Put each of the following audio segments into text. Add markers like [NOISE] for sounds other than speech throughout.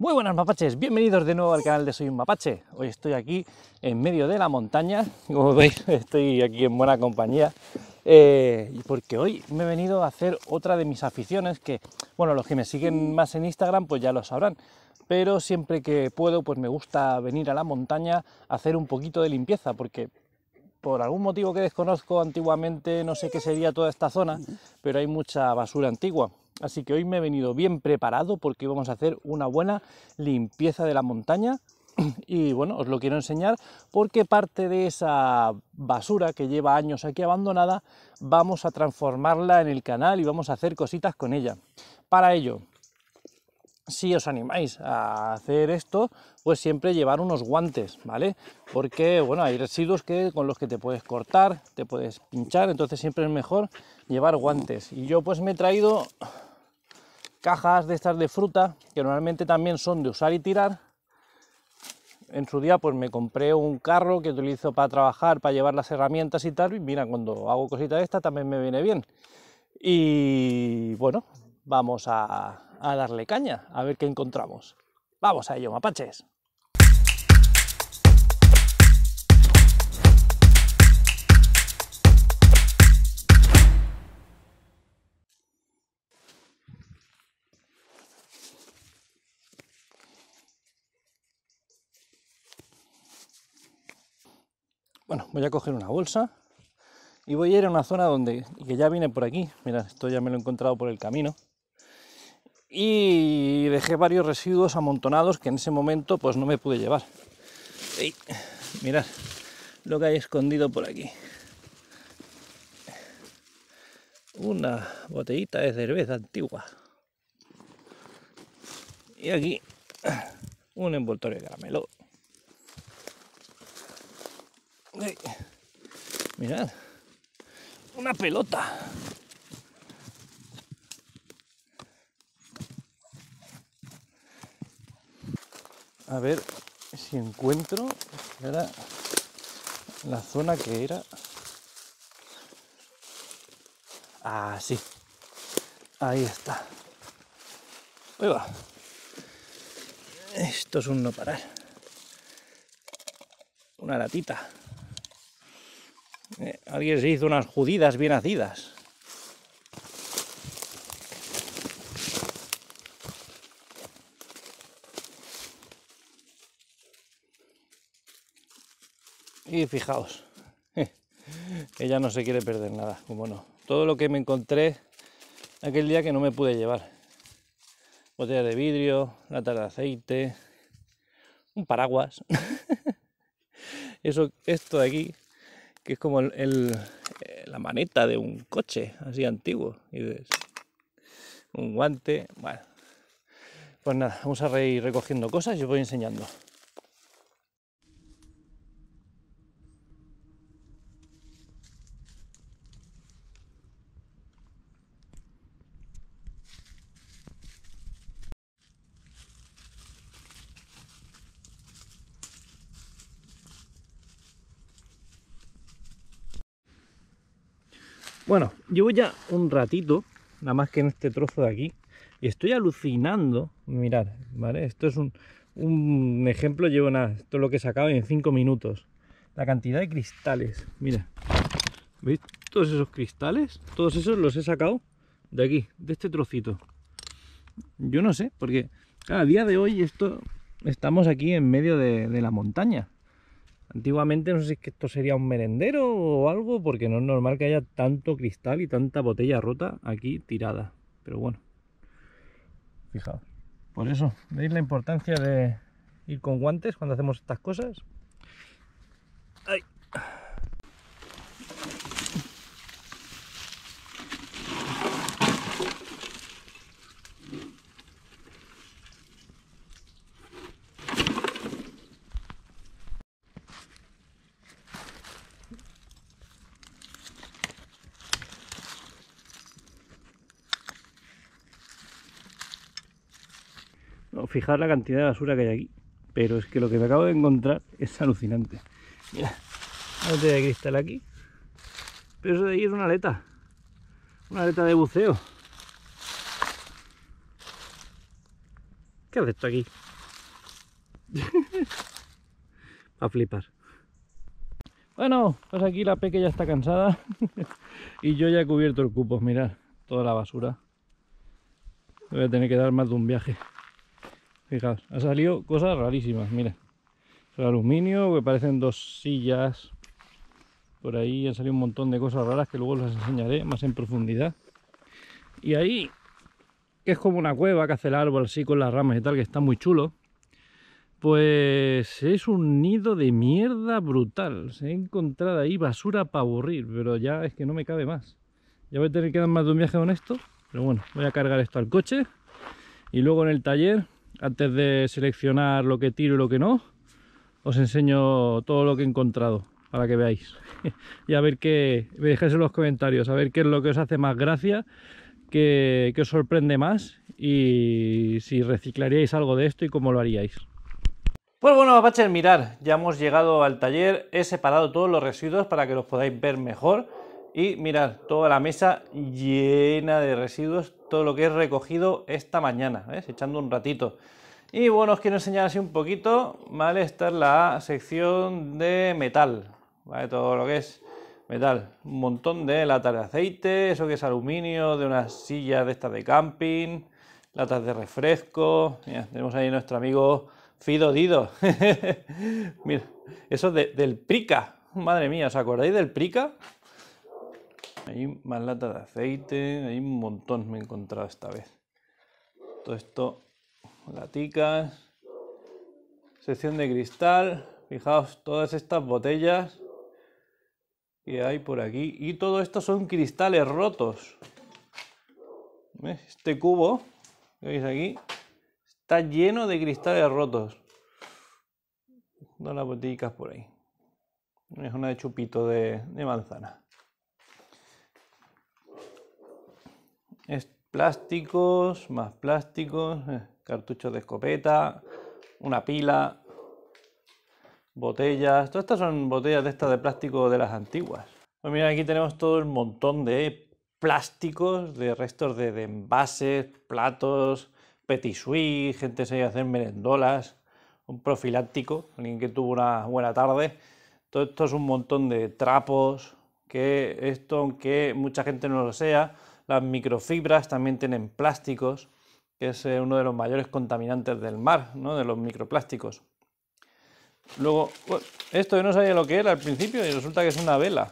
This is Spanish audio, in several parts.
Muy buenas mapaches, bienvenidos de nuevo al canal de Soy un Mapache. Hoy estoy aquí en medio de la montaña, como veis [LAUGHS] estoy aquí en buena compañía, eh, porque hoy me he venido a hacer otra de mis aficiones que, bueno, los que me siguen más en Instagram pues ya lo sabrán, pero siempre que puedo pues me gusta venir a la montaña a hacer un poquito de limpieza, porque por algún motivo que desconozco antiguamente no sé qué sería toda esta zona, pero hay mucha basura antigua. Así que hoy me he venido bien preparado porque vamos a hacer una buena limpieza de la montaña [CLEARS THROAT] y bueno, os lo quiero enseñar porque parte de esa basura que lleva años aquí abandonada vamos a transformarla en el canal y vamos a hacer cositas con ella. Para ello, si os animáis a hacer esto, pues siempre llevar unos guantes, ¿vale? Porque bueno, hay residuos que con los que te puedes cortar, te puedes pinchar, entonces siempre es mejor llevar guantes. Y yo pues me he traído cajas de estas de fruta, que normalmente también son de usar y tirar. En su día pues me compré un carro que utilizo para trabajar, para llevar las herramientas y tal. Y mira, cuando hago cositas de esta también me viene bien. Y bueno, vamos a darle caña, a ver qué encontramos. Vamos a ello, mapaches. Bueno, voy a coger una bolsa y voy a ir a una zona donde que ya viene por aquí. Mira, esto ya me lo he encontrado por el camino. Y dejé varios residuos amontonados que en ese momento pues no me pude llevar. Ey, mirad lo que hay escondido por aquí. Una botellita de cerveza antigua. Y aquí un envoltorio de caramelo. Mirad, una pelota. A ver si encuentro la zona que era. Ah, sí. Ahí está. Esto es un no parar. Una latita. Eh, alguien se hizo unas judidas bien nacidas. Y fijaos, [LAUGHS] ella no se quiere perder nada, como no. Todo lo que me encontré aquel día que no me pude llevar. Botella de vidrio, lata de aceite, un paraguas. [LAUGHS] Eso, esto de aquí que es como eh, la maneta de un coche así antiguo. Y un guante, bueno. Pues nada, vamos a ir recogiendo cosas y os voy enseñando. Bueno, llevo ya un ratito, nada más que en este trozo de aquí, y estoy alucinando. Mirad, ¿vale? Esto es un, ejemplo, llevo nada, esto es lo que he sacado en 5 minutos. La cantidad de cristales, mira. ¿Veis todos esos cristales? Todos esos los he sacado de aquí, de este trocito. Yo no sé, porque a día de hoy estamos aquí en medio de la montaña. Antiguamente no sé si esto sería un merendero o algo, porque no es normal que haya tanto cristal y tanta botella rota aquí tirada. Pero bueno, fijaos. Por eso, veis la importancia de ir con guantes cuando hacemos estas cosas. ¡Ay! fijar la cantidad de basura que hay aquí. Pero es que lo que me acabo de encontrar es alucinante. Mira, una de cristal aquí. Pero eso de ahí es una aleta. Una aleta de buceo. ¿Qué hace esto aquí? [LAUGHS] a flipar. Bueno, pues aquí la pequeña ya está cansada. [LAUGHS] y yo ya he cubierto el cupo, mirad. Toda la basura. Voy a tener que dar más de un viaje. Fijaos, han salido cosas rarísimas, mira. El aluminio, que parecen dos sillas. Por ahí han salido un montón de cosas raras que luego las enseñaré más en profundidad. Y ahí, que es como una cueva que hace el árbol así con las ramas y tal, que está muy chulo. Pues es un nido de mierda brutal. Se ha encontrado ahí basura para aburrir, pero ya es que no me cabe más. Ya voy a tener que dar más de un viaje con esto, pero bueno, voy a cargar esto al coche y luego en el taller antes de seleccionar lo que tiro y lo que no, os enseño todo lo que he encontrado para que veáis. [LAUGHS] y a ver qué, me dejáis en los comentarios, a ver qué es lo que os hace más gracia, qué, os sorprende más y si reciclaríais algo de esto y cómo lo haríais. Pues bueno, Apache, mirar, ya hemos llegado al taller, he separado todos los residuos para que los podáis ver mejor y mirad, toda la mesa llena de residuos, todo lo que he recogido esta mañana, ¿ves? echando un ratito. Y bueno, os quiero enseñar así un poquito, ¿vale? Esta es la sección de metal, ¿vale? Todo lo que es metal. Un montón de latas de aceite, eso que es aluminio, de unas sillas de estas de camping, latas de refresco. tenemos ahí nuestro amigo Fido Dido. [LAUGHS] Mira, eso del Prica. Madre mía, ¿os acordáis del Prica? Hay más lata de aceite, hay un montón me he encontrado esta vez. Todo esto, laticas, sección de cristal, fijaos, todas estas botellas que hay por aquí. Y todo esto son cristales rotos. Este cubo que veis aquí está lleno de cristales rotos. Dos las botellas por ahí. Es una de chupito de manzana. Es plásticos, más plásticos, eh, cartuchos de escopeta, una pila, botellas. Todas estas son botellas de estas de plástico de las antiguas. Pues mira, aquí tenemos todo el montón de plásticos, de restos de, envases, platos, petit gente se iba a hacer merendolas, un profiláctico, alguien que tuvo una buena tarde. Todo esto es un montón de trapos, que esto, aunque mucha gente no lo sea, las microfibras también tienen plásticos, que es eh, uno de los mayores contaminantes del mar, de los microplásticos. Luego, esto yo no sabía lo que era al principio y resulta que es una vela.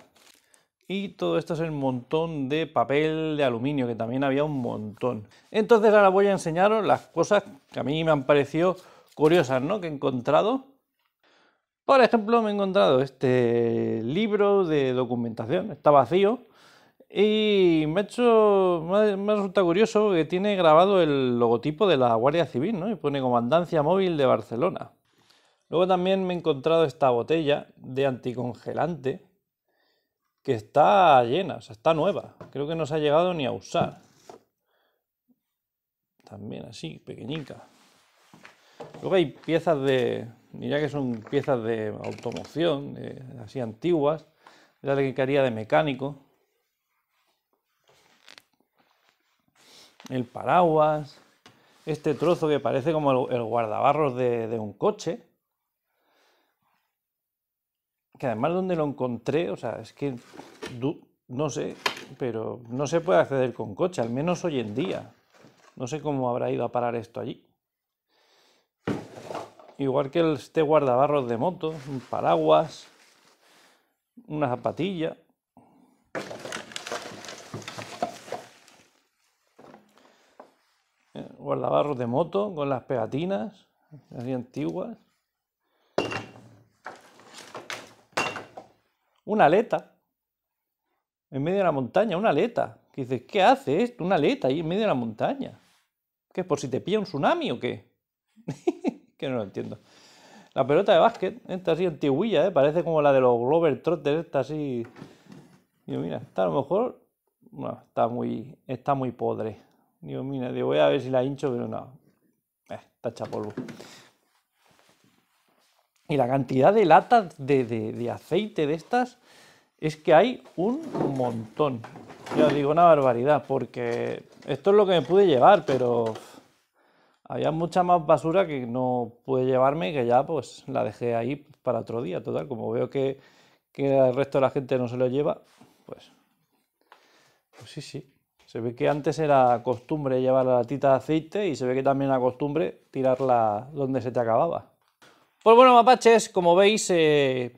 Y todo esto es un montón de papel de aluminio, que también había un montón. Entonces ahora voy a enseñaros las cosas que a mí me han parecido curiosas, ¿no? Que he encontrado. Por ejemplo, me he encontrado este libro de documentación, está vacío, y me ha hecho, me resulta curioso que tiene grabado el logotipo de la Guardia Civil, ¿no? Y pone Comandancia Móvil de Barcelona. Luego también me he encontrado esta botella de anticongelante que está llena, o sea, está nueva. Creo que no se ha llegado ni a usar. También así, pequeñica. Luego hay piezas de, mira que son piezas de automoción, así antiguas, de la que de mecánico el paraguas, este trozo que parece como el, guardabarros de, de, un coche. Que además donde lo encontré, o sea, es que no sé, pero no se puede acceder con coche, al menos hoy en día. No sé cómo habrá ido a parar esto allí. Igual que este guardabarros de moto, un paraguas, una zapatilla. barros de moto con las pegatinas, así antiguas. Una aleta, en medio de la montaña, una aleta. Que dices, ¿qué hace esto? Una aleta ahí en medio de la montaña. ¿Qué es por si te pilla un tsunami o qué? [LAUGHS] que no lo entiendo. La pelota de básquet, está así antiguilla, ¿eh? parece como la de los Glover Trotters, esta así. mira, está a lo mejor. está muy, está muy podre. Digo, mira, voy a ver si la hincho, pero no. está eh, tacha polvo. Y la cantidad de latas de, aceite de estas es que hay un montón. Ya os digo, una barbaridad, porque esto es lo que me pude llevar, pero había mucha más basura que no pude llevarme y que ya pues la dejé ahí para otro día. Total, como veo que, que el resto de la gente no se lo lleva, pues, pues sí, sí. Se ve que antes era costumbre llevar la latita de aceite y se ve que también era costumbre tirarla donde se te acababa. Pues bueno, mapaches, como veis, eh,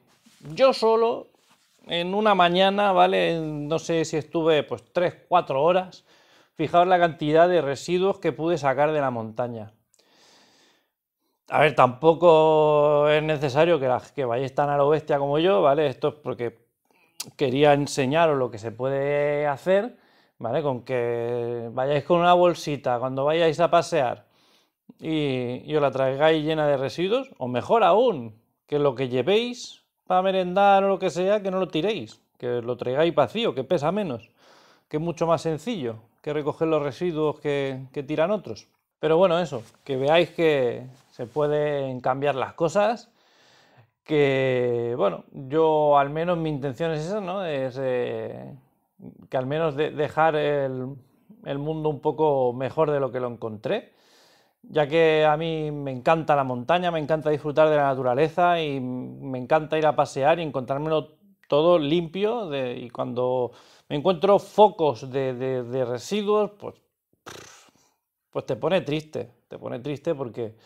yo solo en una mañana, ¿vale? no sé si estuve pues 3, 4 horas. Fijaos la cantidad de residuos que pude sacar de la montaña. A ver, tampoco es necesario que, que vayáis tan a lo bestia como yo, ¿vale? Esto es porque quería enseñaros lo que se puede hacer ¿vale? Con que vayáis con una bolsita cuando vayáis a pasear y, yo os la traigáis llena de residuos, o mejor aún, que lo que llevéis para merendar o lo que sea, que no lo tiréis, que lo traigáis vacío, que pesa menos, que es mucho más sencillo que recoger los residuos que, tiran otros. Pero bueno, eso, que veáis que se pueden cambiar las cosas, que bueno, yo al menos mi intención es esa, ¿no? Eh, que al menos dejar el, mundo un poco mejor de lo que lo encontré, ya que a mí me encanta la montaña, me encanta disfrutar de la naturaleza y me encanta ir a pasear y encontrármelo todo limpio y cuando me encuentro focos de, de residuos, pues, pues te pone triste, te pone triste porque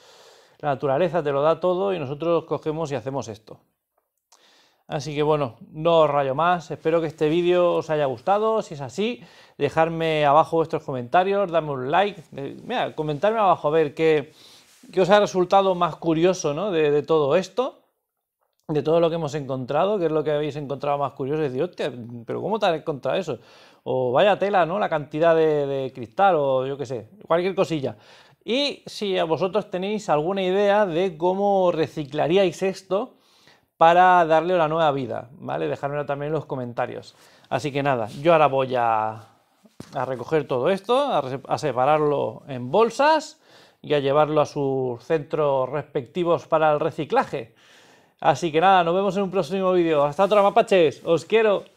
la naturaleza te lo da todo y nosotros cogemos y hacemos esto. Así que bueno, no os rayo más, espero que este vídeo os haya gustado, si es así, dejadme abajo vuestros comentarios, dadme un like, eh, mira, comentarme abajo a ver qué, os ha resultado más curioso de, todo esto, de todo lo que hemos encontrado, qué es lo que habéis encontrado más curioso, y decir, hostia, pero ¿cómo te has encontrado eso? O vaya tela, ¿no? La cantidad de, de cristal o yo qué sé, cualquier cosilla. Y si a vosotros tenéis alguna idea de cómo reciclaríais esto, para darle una nueva vida, ¿vale? Dejármelo también en los comentarios. Así que nada, yo ahora voy a, recoger todo esto, a, a separarlo en bolsas y a llevarlo a sus centros respectivos para el reciclaje. Así que nada, nos vemos en un próximo vídeo. Hasta otra, mapaches. Os quiero.